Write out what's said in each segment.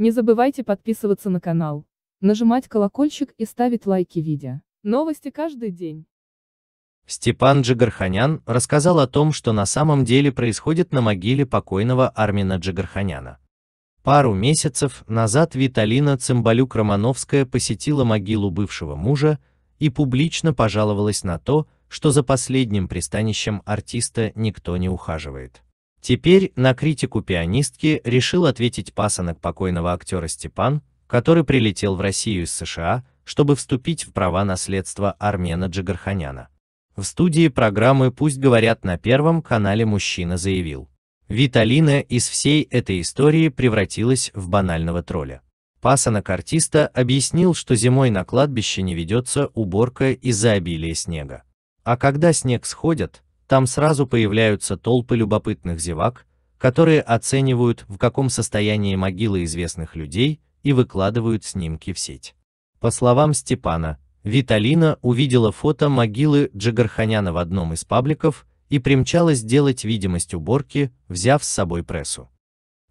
Не забывайте подписываться на канал, нажимать колокольчик и ставить лайки видео. Новости каждый день. Степан Джигарханян рассказал о том, что на самом деле происходит на могиле покойного Армина Джигарханяна. Пару месяцев назад Виталина Цымбалюк-Романовская посетила могилу бывшего мужа и публично пожаловалась на то, что за последним пристанищем артиста никто не ухаживает. Теперь на критику пианистки решил ответить пасынок покойного актера Степан, который прилетел в Россию из США, чтобы вступить в права наследства Армена Джигарханяна. В студии программы «Пусть говорят» на Первом канале мужчина заявил. Виталина из всей этой истории превратилась в банального тролля. Пасынок артиста объяснил, что зимой на кладбище не ведется уборка из-за обилия снега. А когда снег сходит, там сразу появляются толпы любопытных зевак, которые оценивают, в каком состоянии могилы известных людей, и выкладывают снимки в сеть. По словам Степана, Виталина увидела фото могилы Джигарханяна в одном из пабликов и примчалась делать видимость уборки, взяв с собой прессу.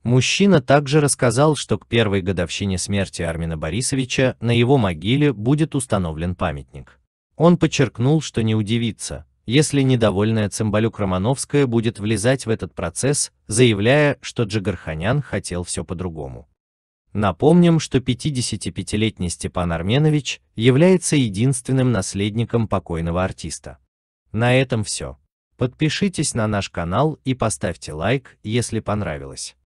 Мужчина также рассказал, что к первой годовщине смерти Армина Борисовича на его могиле будет установлен памятник. Он подчеркнул, что не удивится, если недовольная Цымбалюк Романовская будет влезать в этот процесс, заявляя, что Джигарханян хотел все по-другому. Напомним, что 55-летний Степан Арменович является единственным наследником покойного артиста. На этом все. Подпишитесь на наш канал и поставьте лайк, если понравилось.